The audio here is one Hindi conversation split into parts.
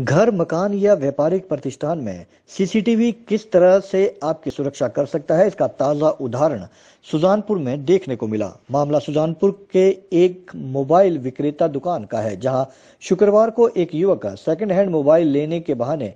घर मकान या व्यापारिक प्रतिष्ठान में सीसीटीवी किस तरह से आपकी सुरक्षा कर सकता है इसका ताज़ा उदाहरण सुजानपुर में देखने को मिला मामला सुजानपुर के एक मोबाइल विक्रेता दुकान का है जहां शुक्रवार को एक युवक सेकंड हैंड मोबाइल लेने के बहाने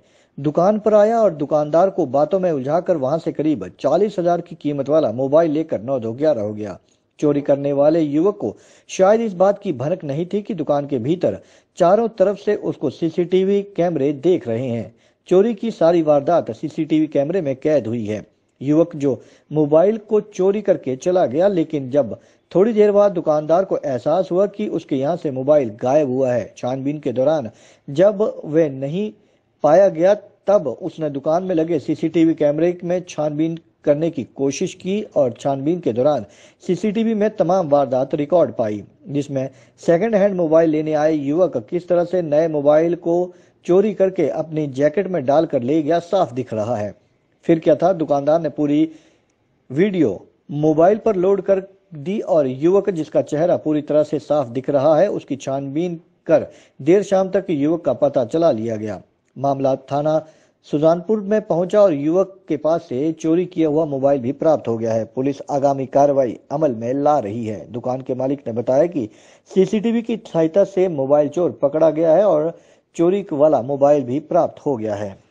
दुकान पर आया और दुकानदार को बातों में उलझाकर वहां से करीब चालीस हजार की कीमत वाला मोबाइल लेकर नौ दो ग्यारह हो गया चोरी करने वाले युवक को शायद इस बात की भनक नहीं थी कि दुकान के भीतर चारों तरफ से उसको सीसीटीवी कैमरे देख रहे हैं चोरी की सारी वारदात सीसीटीवी कैमरे में कैद हुई है युवक जो मोबाइल को चोरी करके चला गया लेकिन जब थोड़ी देर बाद दुकानदार को एहसास हुआ कि उसके यहाँ से मोबाइल गायब हुआ है छानबीन के दौरान जब वह नहीं पाया गया तब उसने दुकान में लगे सीसीटीवी कैमरे में छानबीन करने की कोशिश की और छानबीन के दौरान सीसीटीवी में तमाम वारदात रिकॉर्ड पाई जिसमें सेकंड हैंड मोबाइल लेने आए युवक किस तरह से नए मोबाइल को चोरी करके अपनी जैकेट में डालकर ले गया साफ दिख रहा है फिर क्या था दुकानदार ने पूरी वीडियो मोबाइल पर लोड कर दी और युवक जिसका चेहरा पूरी तरह से साफ दिख रहा है उसकी छानबीन कर देर शाम तक युवक का पता चला लिया गया मामला थाना सुजानपुर में पहुंचा और युवक के पास से चोरी किया हुआ मोबाइल भी प्राप्त हो गया है पुलिस आगामी कार्रवाई अमल में ला रही है दुकान के मालिक ने बताया कि सीसीटीवी की सहायता से मोबाइल चोर पकड़ा गया है और चोरी वाला मोबाइल भी प्राप्त हो गया है